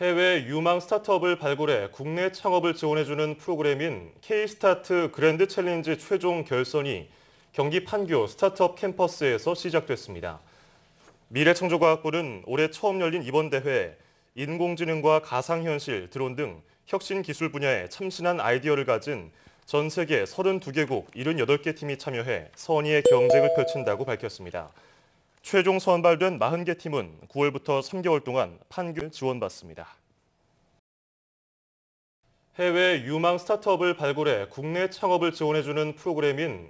해외 유망 스타트업을 발굴해 국내 창업을 지원해주는 프로그램인 K-스타트 그랜드 챌린지 최종 결선이 경기 판교 스타트업 캠퍼스에서 시작됐습니다. 미래창조과학부는 올해 처음 열린 이번 대회에 인공지능과 가상현실, 드론 등 혁신 기술 분야에 참신한 아이디어를 가진 전 세계 32개국 78개 팀이 참여해 선의의 경쟁을 펼친다고 밝혔습니다. 최종 선발된 40개 팀은 9월부터 3개월 동안 판결 지원받습니다. 해외 유망 스타트업을 발굴해 국내 창업을 지원해주는 프로그램인